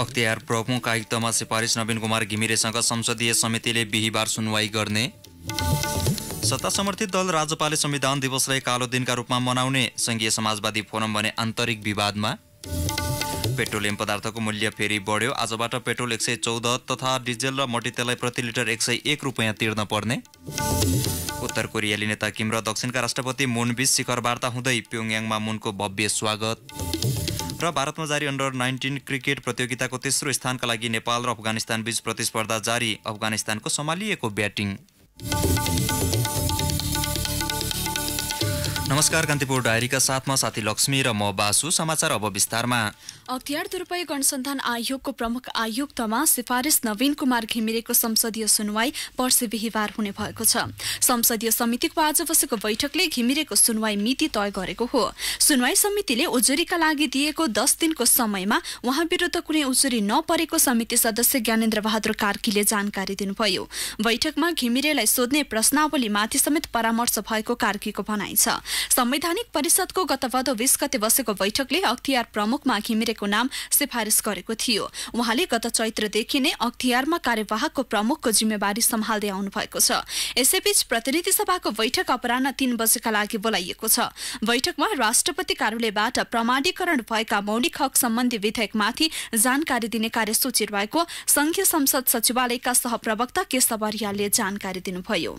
अख्तियार प्रमुख आयुक्तमा सिफारिस नवीन कुमार घिमिरेसँग संसदीय समितिले बिहिबार सुनवाई गर्ने सत्ता समर्थित दल राज्यपालले संविधान दिवसलाई कालो दिनका रूपमा मनाउने सङ्घीय समाजवादी फोरम भने आन्तरिक विवादमा पेट्रोलियम पदार्थको मूल्य फेरि बढ्यो आजबाट पेट्रोल एक सय चौध तथा डिजेल र मटितेललाई प्रति लिटर एक सय एक रुपियाँ तिर्न पर्ने उत्तर कोरियाली नेता किम र दक्षिणका राष्ट्रपति मुनबीच शिखर वार्ता हुँदै प्योङयाङमा मुनको भव्य स्वागत र भारतमा जारी अन्डर नाइन्टिन क्रिकेट प्रतियोगिताको तेस्रो स्थानका लागि नेपाल र अफगानिस्तान बीच प्रतिस्पर्धा जारी अफगानिस्तानको सम्हालिएको ब्याटिङ नमस्कार कान्तिपुर डायरीका साथमा साथी लक्ष्मी र म बासु समाचार अब विस्तारमा अख्तियार दुरुपयोग अनुसन्धान आयोगको प्रमुख आयुक्तमा सिफारिस नवीन कुमार घिमिरेको संसदीय सुनवाई पर्सि बिहिबार हुने भएको छ संसदीय समितिको आज बसेको बैठकले घिमिरेको सुनवाई मिति तय गरेको हो सुनवाई समितिले उजुरीका लागि दिएको दस दिनको समयमा उहाँ विरूद्ध कुनै उजुरी नपरेको समिति सदस्य ज्ञानेन्द्र बहादुर कार्कीले जानकारी दिनुभयो बैठकमा घिमिरेलाई सोध्ने प्रश्नावलीमाथि समेत परामर्श भएको कार्कीको भनाइ छ संवैधानिक परिषदको गत भदौ बीस गते बसेको बैठकले अख्तियार प्रमुखमा घिमिरेको नाम सिफारिस गरेको थियो उहाँले गत चैत्रदेखि नै अख्तियारमा कार्यवाहकको प्रमुखको जिम्मेवारी सम्हाल्दै आउनुभएको छ यसैबीच प्रतिनिधि सभाको बैठक अपरान्ह तीन बजेका लागि बोलाइएको छ बैठकमा राष्ट्रपति कार्यालयबाट प्रमाणीकरण भएका मौलिक हक सम्बन्धी विधेयकमाथि जानकारी दिने कार्यसूची रहेको संघीय संसद सचिवालयका सहप्रवक्ता केशव जानकारी दिनुभयो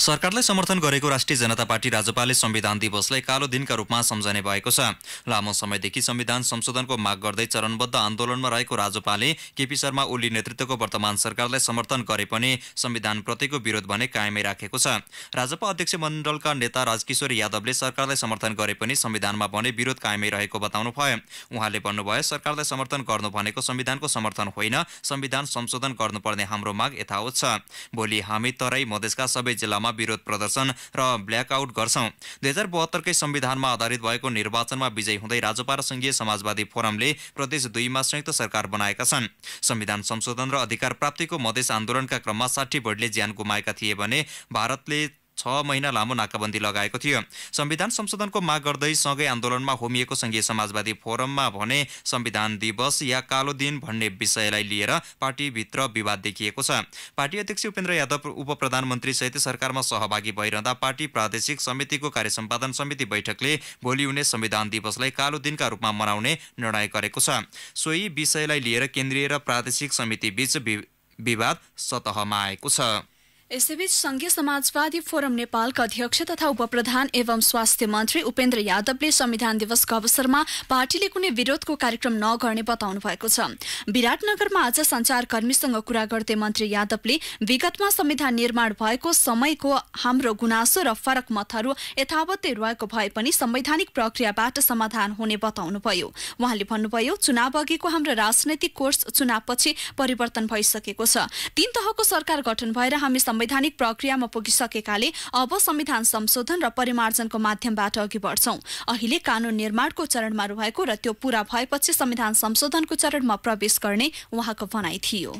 सरकारलाई समर्थन गरेको राष्ट्रिय जनता पार्टी राजपाले संविधान दिवसलाई कालो दिनका रूपमा सम्झने भएको छ लामो समयदेखि संविधान संशोधनको माग गर्दै चरणबद्ध आन्दोलनमा रहेको राजपाले केपी शर्मा ओली नेतृत्वको वर्तमान सरकारलाई समर्थन गरे पनि संविधानप्रतिको विरोध भने कायमै राखेको छ राजपा अध्यक्ष मण्डलका नेता राजकिशोर यादवले सरकारलाई समर्थन गरे पनि संविधानमा भने विरोध कायमै रहेको बताउनु भयो उहाँले भन्नुभयो सरकारलाई समर्थन गर्नु भनेको संविधानको समर्थन होइन संविधान संशोधन गर्नुपर्ने हाम्रो माग यथावत छ भोलि हामी तराई मधेसका सबै जिल्लामा चुनावमा विरोध प्रदर्शन र ब्ल्याकआउट गर्छौँ दुई हजार बहत्तरकै संविधानमा आधारित भएको निर्वाचनमा विजय हुँदै राजपा र सङ्घीय समाजवादी फोरमले प्रदेश दुईमा संयुक्त सरकार बनाएका छन् संविधान संशोधन र अधिकार प्राप्तिको मधेस आन्दोलनका क्रममा साठी बोर्डले ज्यान गुमाएका थिए भने भारतले छ महिना लामो नाकाबन्दी लगाएको थियो संविधान संशोधनको माग गर्दै सँगै आन्दोलनमा होमिएको सङ्घीय समाजवादी फोरममा भने संविधान दिवस या कालो दिन भन्ने विषयलाई लिएर पार्टीभित्र विवाद देखिएको छ पार्टी अध्यक्ष उपेन्द्र यादव उप प्रधानमन्त्री सहित सरकारमा सहभागी भइरहँदा पार्टी प्रादेशिक समितिको कार्य सम्पादन समिति बैठकले भोलि हुने संविधान दिवसलाई कालो दिनका रूपमा मनाउने निर्णय गरेको छ सोही विषयलाई लिएर केन्द्रीय र प्रादेशिक समितिबीच विवाद सतहमा आएको छ यसैबीच संघीय समाजवादी फोरम नेपालका अध्यक्ष तथा उपप्रधान एवं स्वास्थ्य मन्त्री उपेन्द्र यादवले संविधान दिवसको अवसरमा पार्टीले कुनै विरोधको कार्यक्रम नगर्ने बताउनु भएको छ विराटनगरमा आज संचारकर्मीसँग कुरा गर्दै मन्त्री यादवले विगतमा संविधान निर्माण भएको समयको हाम्रो गुनासो र फरक मतहरू यथावतै रहेको भए पनि संवैधानिक प्रक्रियाबाट समाधान हुने बताउनुभयो उहाँले भन्नुभयो चुनाव अघिको हाम्रो राजनैतिक कोर्स चुनावपछि परिवर्तन भइसकेको छ तीन तहको सरकार गठन भएर हामी संवैधानिक प्रक्रियामा पुगिसकेकाले अब संविधान संशोधन र परिमार्जनको माध्यमबाट अघि बढ्छौं अहिले कानून निर्माणको चरणमा रहेको र त्यो पूरा भएपछि संविधान संशोधनको चरणमा प्रवेश गर्ने उहाँको भनाइ थियो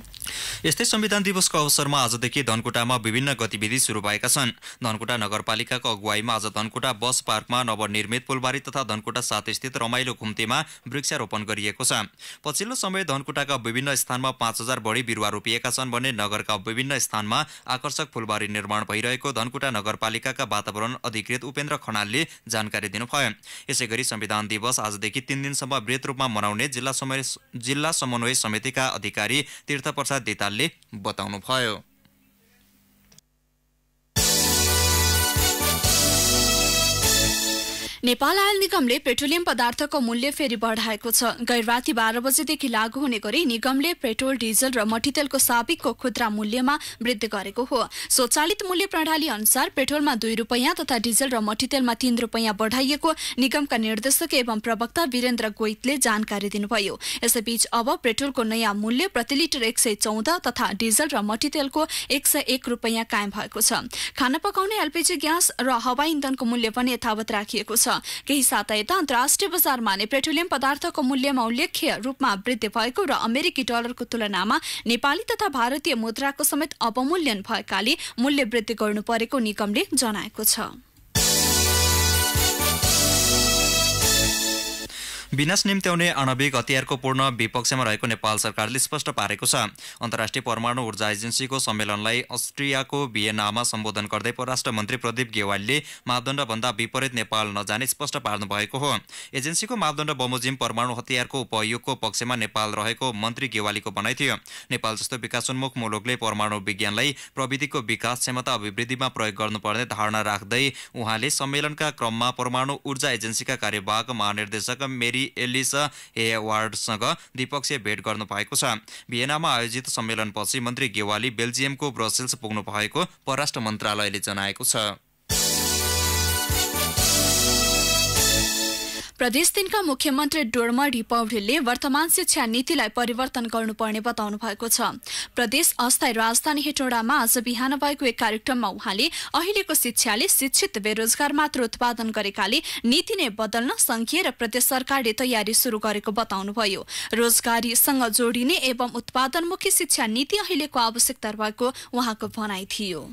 यस्तै संविधान दिवसको अवसरमा आजदेखि धनकुटामा विभिन्न गतिविधि सुरु भएका छन् धनकुटा नगरपालिकाको अगुवाईमा आज धनकुटा बस पार्कमा नवनिर्मित पुलबारी तथा धनकुटा सात स्थित रमाइलो घुम्तीमा वृक्षारोपण गरिएको छ पछिल्लो समय धनकुटाका विभिन्न स्थानमा पाँच हजार बढी बिरुवा रोपिएका छन् भने नगरका विभिन्न स्थानमा आकर्षण आकर्षक फुलबारी निर्माण भइरहेको धनकुटा नगरपालिकाका वातावरण अधिकृत उपेन्द्र खनालले जानकारी दिनुभयो यसैगरी संविधान दिवस आजदेखि तीन दिनसम्म वृहत रूपमा मनाउने जिल्ला जिल्ला समन्वय समितिका अधिकारी तीर्थप्रसाद देतालले बताउनुभयो नेपाल आयल निगमले पेट्रोलियम पदार्थको मूल्य फेरि बढाएको छ गैर राति बाह्र बजेदेखि लागू हुने गरी निगमले पेट्रोल डिजल र मट्टितेलको साबिकको खुद्रा मूल्यमा वृद्धि गरेको हो स्वचालित मूल्य प्रणाली अनुसार पेट्रोलमा दुई रुपियाँ तथा डिजल र मट्टितेलमा तीन रुपियाँ बढाइएको निगमका निर्देशक एवं प्रवक्ता वीरेन्द्र गोइतले जानकारी दिनुभयो यसैबीच अब पेट्रोलको नयाँ मूल्य प्रति लिटर एक सय चौध तथा डिजल र मट्टितेलको एक सय एक रुपियाँ कायम भएको छ खाना पकाउने एलपिजी ग्यास र हवाई इन्धनको मूल्य पनि यथावत राखिएको छ केही साता यता अन्तर्राष्ट्रिय बजारमा नै पेट्रोलियम पदार्थको मूल्यमा उल्लेख्य रूपमा वृद्धि भएको र अमेरिकी डलरको तुलनामा नेपाली तथा भारतीय मुद्राको समेत अवमूल्यन भएकाले मूल्य वृद्धि गर्नु परेको निगमले जनाएको छ विनाश निम्त्याउने आणविक हतियारको पूर्ण विपक्षमा रहेको नेपाल सरकारले स्पष्ट पारेको छ अन्तर्राष्ट्रिय परमाणु ऊर्जा एजेन्सीको सम्मेलनलाई अस्ट्रियाको भियनामा सम्बोधन गर्दै परराष्ट्र मन्त्री प्रदीप गेवालीले मापदण्डभन्दा विपरीत नेपाल नजाने स्पष्ट पार्नु भएको हो एजेन्सीको मापदण्ड बमोजिम परमाणु हतियारको उपयोगको पक्षमा नेपाल रहेको मन्त्री गेवालीको भनाइ थियो नेपाल जस्तो विकासोन्मुख मुलुकले परमाणु विज्ञानलाई प्रविधिको विकास क्षमता अभिवृद्धिमा प्रयोग गर्नुपर्ने धारणा राख्दै उहाँले सम्मेलनका क्रममा परमाणु ऊर्जा एजेन्सीका कार्यवाहक महानिर्देशक मेरी पी एलिस हेवार्डसँग द्विपक्षीय भेट गर्नुभएको छ भिएनामा आयोजित सम्मेलनपछि मन्त्री गेवाली बेल्जियमको ब्रसेल्स पुग्नु भएको परराष्ट्र मन्त्रालयले जनाएको छ प्रदेश दिनका मुख्यमन्त्री डोर्मडी पौडेलले वर्तमान शिक्षा नीतिलाई परिवर्तन गर्नुपर्ने बताउनु भएको छ प्रदेश अस्थायी राजधानी हेटौडामा आज बिहान भएको एक कार्यक्रममा उहाँले अहिलेको शिक्षाले शिक्षित बेरोजगार मात्र उत्पादन गरेकाले नीति नै बदल्न संघीय र प्रदेश सरकारले तयारी शुरू गरेको बताउनुभयो रोजगारीसँग जोडिने एवं उत्पादनमुखी शिक्षा नीति अहिलेको आवश्यकता भएको उहाँको भनाइ थियो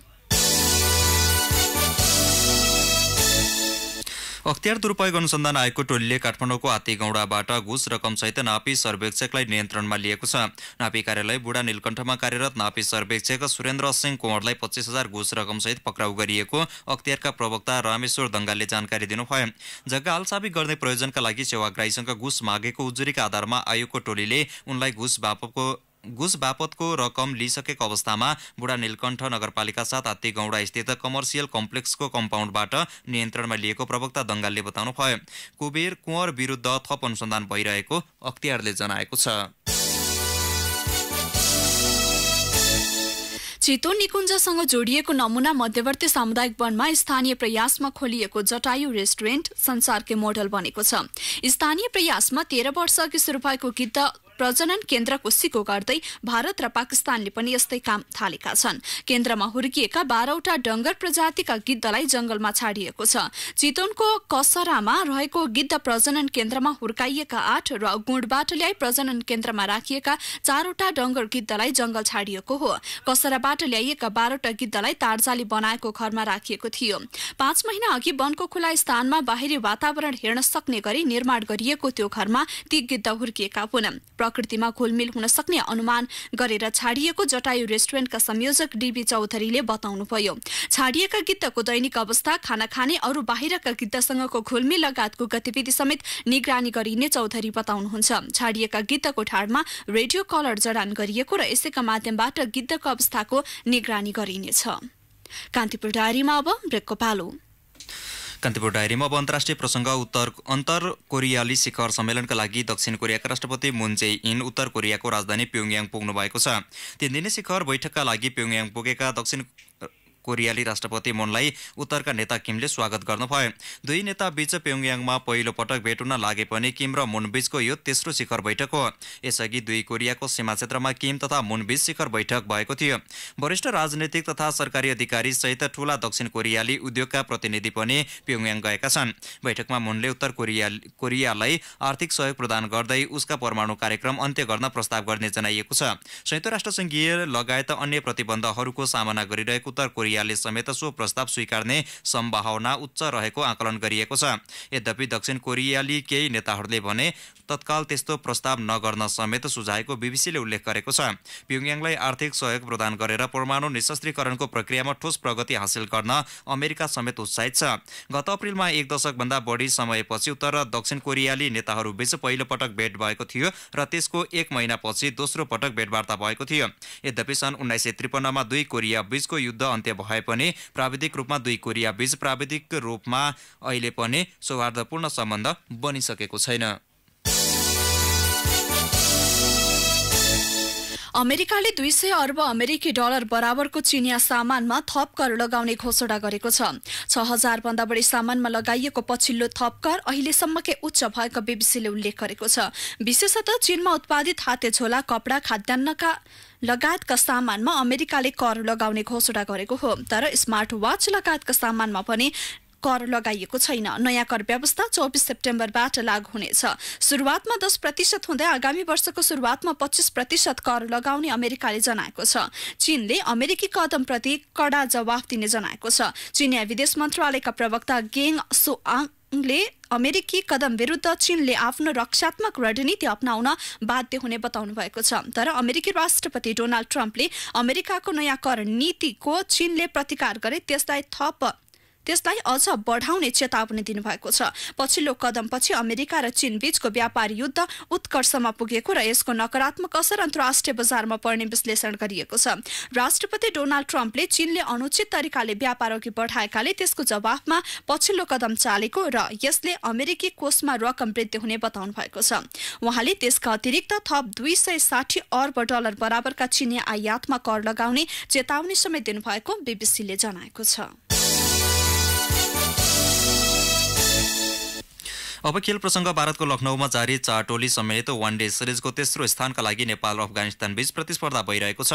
अख्तियार दुरुपयोग अनुसन्धान आयोगको टोलीले काठमाडौँको गौडाबाट घुस रकमसहित नापी सर्वेक्षकलाई नियन्त्रणमा लिएको छ नापी कार्यालय बुढा नीलकण्ठमा कार्यरत नापी सर्वेक्षक सुरेन्द्र सिंह कुँवरलाई पच्चिस हजार घुस रकमसहित पक्राउ गरिएको अख्तियारका प्रवक्ता रामेश्वर दङ्गालले जानकारी दिनुभयो जग्गा हालसाबी गर्ने प्रयोजनका लागि सेवाग्राहीसँग घुस मागेको उजुरीका आधारमा आयोगको टोलीले उनलाई घुस बापको घुस बापतको रकम लिइसकेको अवस्थामा बुढा निलकण्ठ नगरपालिका साथ गौडा स्थित कमर्सियल कम्प्लेक्सको कम्पाउन्डबाट नियन्त्रणमा लिएको प्रवक्ता दङ्गालले बताउनुभयो कुबेर कुँवर विरुद्ध थप अनुसन्धान भइरहेको अख्तियारले जनाएको छ चितो निकुञ्जसँग जोडिएको नमुना मध्यवर्ती सामुदायिक वनमा स्थानीय प्रयासमा खोलिएको जटायु रेस्टुरेन्ट संसारकै मोडल बनेको छ स्थानीय प्रयासमा तेह्र वर्ष अघि सुरु भएको गिद्ध प्रजनन केन्द्रको सिको गर्दै भारत र पाकिस्तानले पनि यस्तै काम थालेका छन् केन्द्रमा हुर्किएका बाह्रवटा डंगर प्रजातिका गिद्धलाई जंगलमा छाडिएको छ चितवनको कसरामा रहेको गिद्ध प्रजनन केन्द्रमा हुर्काइएका आठ र गुणबाट ल्याई प्रजनन केन्द्रमा राखिएका चारवटा डंगर गिद्धलाई जंगल छाडिएको हो कसराबाट ल्याइएका बाह्रवटा गिद्धलाई तारजाली बनाएको घरमा राखिएको थियो पाँच महिना अघि वनको खुला स्थानमा बाहिरी वातावरण हेर्न सक्ने गरी निर्माण गरिएको त्यो घरमा ती गिद्ध हुर्किएका हुन् प्रकृतिमा घोलमेल हुन सक्ने अनुमान गरेर छाडिएको जटायु रेस्टुरेन्टका संयोजक डीबी चौधरीले बताउनुभयो छाडिएका गिद्धको दैनिक अवस्था खाना खाने अरू बाहिरका गिद्धसँगको घोलमेल लगायतको गतिविधि समेत निगरानी गरिने चौधरी बताउनुहुन्छ छाडिएका गिद्धको ठाडमा रेडियो कलर जडान गरिएको र यसैका माध्यमबाट गिद्धको अवस्थाको निगरानी गरिनेछ कान्तिपुर डायरीमा अब ब्रेकको पालो कान्तिपुर डायरीमा अब अन्तर्राष्ट्रिय प्रसङ्ग उत्तर अन्तर कोरियाली शिखर सम्मेलनका लागि दक्षिण कोरियाका राष्ट्रपति मुन जे इन उत्तर कोरियाको राजधानी प्योङयाङ पुग्नु भएको छ तिन दिने शिखर बैठकका लागि प्योङयाङ पुगेका दक्षिण कोरियाली राष्ट्रपति मोनलाई उत्तरका नेता किमले स्वागत गर्नुभयो दुई नेता बीच प्योङयाङमा पहिलो पटक भेट हुन लागे पनि किम र मुनबीचको यो तेस्रो शिखर बैठक हो यसअघि दुई कोरियाको सीमा क्षेत्रमा किम तथा मुनबीच शिखर बैठक भएको थियो वरिष्ठ राजनैतिक तथा सरकारी अधिकारी सहित ठूला दक्षिण कोरियाली उद्योगका प्रतिनिधि पनि प्योङयाङ गएका छन् बैठकमा मुनले उत्तर कोरिया कोरियालाई आर्थिक सहयोग प्रदान गर्दै उसका परमाणु कार्यक्रम अन्त्य गर्न प्रस्ताव गर्ने जनाइएको छ संयुक्त राष्ट्रसङ्घीय लगायत अन्य प्रतिबन्धहरूको सामना गरिरहेको उत्तर कोरिया कोरियाले समेत सो प्रस्ताव स्वीकार्ने सम्भावना उच्च रहेको आकलन गरिएको छ यद्यपि दक्षिण कोरियाली केही नेताहरूले भने तत्काल त्यस्तो प्रस्ताव नगर्न समेत सुझाएको बिबिसीले उल्लेख गरेको छ प्युङयाङलाई आर्थिक सहयोग प्रदान गरेर परमाणु निशस्त्रीकरणको प्रक्रियामा ठोस प्रगति हासिल गर्न अमेरिका समेत उत्साहित छ गत अप्रेलमा एक दशकभन्दा बढी समयपछि उत्तर र दक्षिण कोरियाली नेताहरूबीच पहिलो पटक भेट भएको थियो र त्यसको एक महिनापछि दोस्रो पटक भेटवार्ता भएको थियो यद्यपि सन् उन्नाइस सय त्रिपन्नमा दुई कोरिया बीचको युद्ध अन्त्य भए पनि प्राविधिक रूपमा दुई कोरिया बीच प्राविधिक रूपमा अहिले पनि सौहार्दपूर्ण सम्बन्ध बनिसकेको छैन अमेरिकाले दुई सय अर्ब अमेरिकी डलर बराबरको चिनिया सामानमा थप कर लगाउने घोषणा गरेको छ हजार भन्दा बढी सामानमा लगाइएको पछिल्लो थप कर अहिलेसम्मकै उच्च भएको बीबीसीले उल्लेख गरेको छ विशेषतः चीनमा उत्पादित हाते झोला कपडा खाद्यान्नका लगायतका सामानमा अमेरिकाले कर लगाउने घोषणा गरेको हो तर स्मार्ट वाच लगायतका सामानमा पनि कर लगाइएको छैन नयाँ कर व्यवस्था चौबिस सेप्टेम्बरबाट लागू हुनेछ सुरुवातमा दस प्रतिशत हुँदै आगामी वर्षको सुरुवातमा पच्चिस प्रतिशत कर लगाउने अमेरिकाले जनाएको छ चीनले अमेरिकी कदमप्रति कडा जवाफ दिने जनाएको छ चिनिया विदेश मन्त्रालयका प्रवक्ता गेङ सोआङले अमेरिकी कदम विरुद्ध चीनले आफ्नो रक्षात्मक रणनीति अप्नाउन बाध्य हुने बताउनु भएको छ तर अमेरिकी राष्ट्रपति डोनाल्ड ट्रम्पले अमेरिकाको नयाँ कर नीतिको चीनले प्रतिकार गरे त्यसलाई थप त्यसलाई अझ बढाउने चेतावनी दिनुभएको छ पछिल्लो कदमपछि अमेरिका र चीन बीचको व्यापार युद्ध उत्कर्षमा पुगेको र यसको नकारात्मक असर अन्तर्राष्ट्रिय बजारमा पर्ने विश्लेषण गरिएको छ राष्ट्रपति डोनाल्ड ट्रम्पले चीनले अनुचित तरिकाले व्यापार अघि बढाएकाले त्यसको जवाफमा पछिल्लो कदम चालेको र यसले अमेरिकी कोषमा रकम वृद्धि हुने बताउनु भएको छ उहाँले त्यसका अतिरिक्त थप दुई सय साठी अर्ब डलर बराबरका चिनिया आयातमा कर लगाउने चेतावनी समेत दिनुभएको बीबीसीले जनाएको छ अब खेल प्रसङ्ग भारतको लखनऊमा जारी चार टोली समेत वान डे सिरिजको तेस्रो स्थानका लागि नेपाल र बीच प्रतिस्पर्धा भइरहेको छ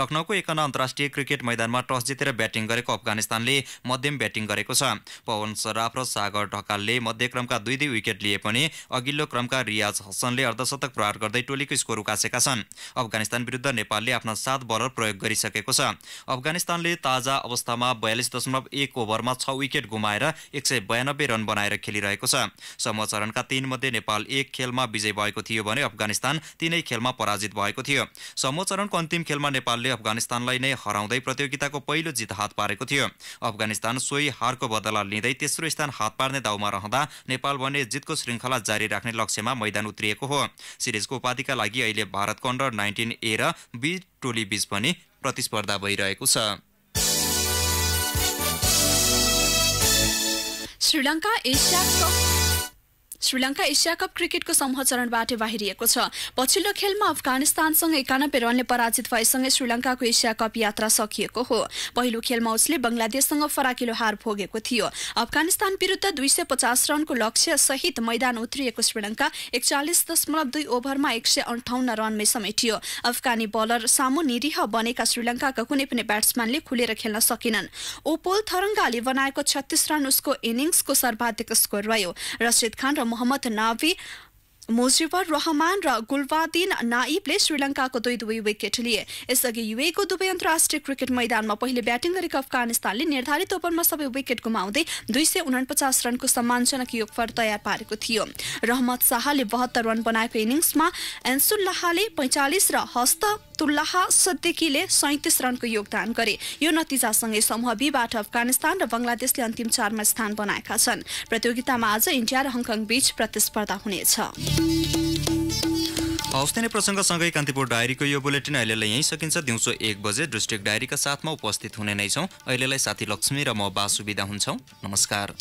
लखनौको एकना अन्तर्राष्ट्रिय क्रिकेट मैदानमा टस जितेर ब्याटिङ गरेको अफगानिस्तानले मध्यम ब्याटिङ गरेको छ पवन सराफ र सागर ढकालले मध्यक्रमका दुई दुई विकेट लिए पनि अघिल्लो क्रमका रियाज हसनले अर्धशतक प्रहार गर्दै टोलीको स्कोर उकासेका छन् अफगानिस्तान विरुद्ध नेपालले आफ्ना सात बलर प्रयोग गरिसकेको छ अफगानिस्तानले ताजा अवस्थामा बयालिस दशमलव एक ओभरमा छ विकेट गुमाएर एक सय बयानब्बे रन बनाएर खेलिरहेको छ समूह चरणका तीन मध्ये नेपाल एक खेलमा विजय भएको थियो भने अफगानिस्तान तीनै खेलमा पराजित भएको थियो समूह चरणको अन्तिम खेलमा नेपालले अफगानिस्तानलाई नै हराउँदै प्रतियोगिताको पहिलो जित हात पारेको थियो अफगानिस्तान सोही हारको बदला लिँदै तेस्रो स्थान हात पार्ने दाउमा रहँदा नेपाल भने जितको श्रृङ्खला जारी राख्ने लक्ष्यमा मैदान उत्रिएको हो सिरिजको उपाधिका लागि अहिले भारतको अन्डर नाइन्टिन ए र बी टोली बीच पनि प्रतिस्पर्धा भइरहेको छ Sri Lanka Asia Sri Lanka Asia cup क्रिकेटको समूह चरणबाट बाहिरिएको छ पछिल्लो खेलमा अफगानिस्तानसँग एकानब्बे रनले पराजित भएसँगै श्रीलङ्काको एसिया कप यात्रा सकिएको हो पहिलो खेलमा उसले बङ्गलादेशसँग फराकिलो हार भोगेको थियो अफगानिस्तान विरुद्ध दुई सय पचास रनको लक्ष्य सहित मैदान उत्रिएको श्रीलङ्का एकचालिस दशमलव दुई ओभरमा एक सय अन्ठाउन्न रनमै समेटियो अफगानी बलर सामु निरीह बनेका श्रीलङ्काका कुनै पनि ब्याट्सम्यानले खुलेर खेल्न सकेनन् ओपोल थरङ्गाले बनाएको छत्तिस रन उसको इनिङ्सको सर्वाधिक स्कोर रह्यो रसिद खान र मोहम्मद नावी मोजिबर रहमान र गुलवादिन नाइबले श्रीलङ्काको दुई दुई विकेट लिए यसअघि युएको दुवै अन्तर्राष्ट्रिय क्रिकेट मैदानमा पहिले ब्याटिङ गरेको अफगानिस्तानले निर्धारित ओभरमा सबै विकेट गुमाउँदै दुई सय उनापचास रनको सम्मानजनक योगफल तयार पारेको थियो रहमत शाहले बहत्तर रन बनाएको इनिङ्समा एन्सुल्लाहले पैँचालिस र हस्त हस्तुल्लाह सद्दिकीले सैतिस रनको योगदान गरे यो नतिजासँगै समूह बीबाट अफगानिस्तान र बङ्गलादेशले अन्तिम चारमा स्थान बनाएका छन् प्रतियोगितामा आज इन्डिया र हङकङ बीच प्रतिस्पर्धा हुनेछ हौस् प्रसङ्गसँगै कान्तिपुर डायरीको यो बुलेटिन अहिलेलाई यहीँ सकिन्छ दिउँसो एक बजे डिस्ट्रिक्ट डायरीका साथमा उपस्थित हुने नै छौँ अहिलेलाई साथी लक्ष्मी र म बासुविदा हुन्छौँ नमस्कार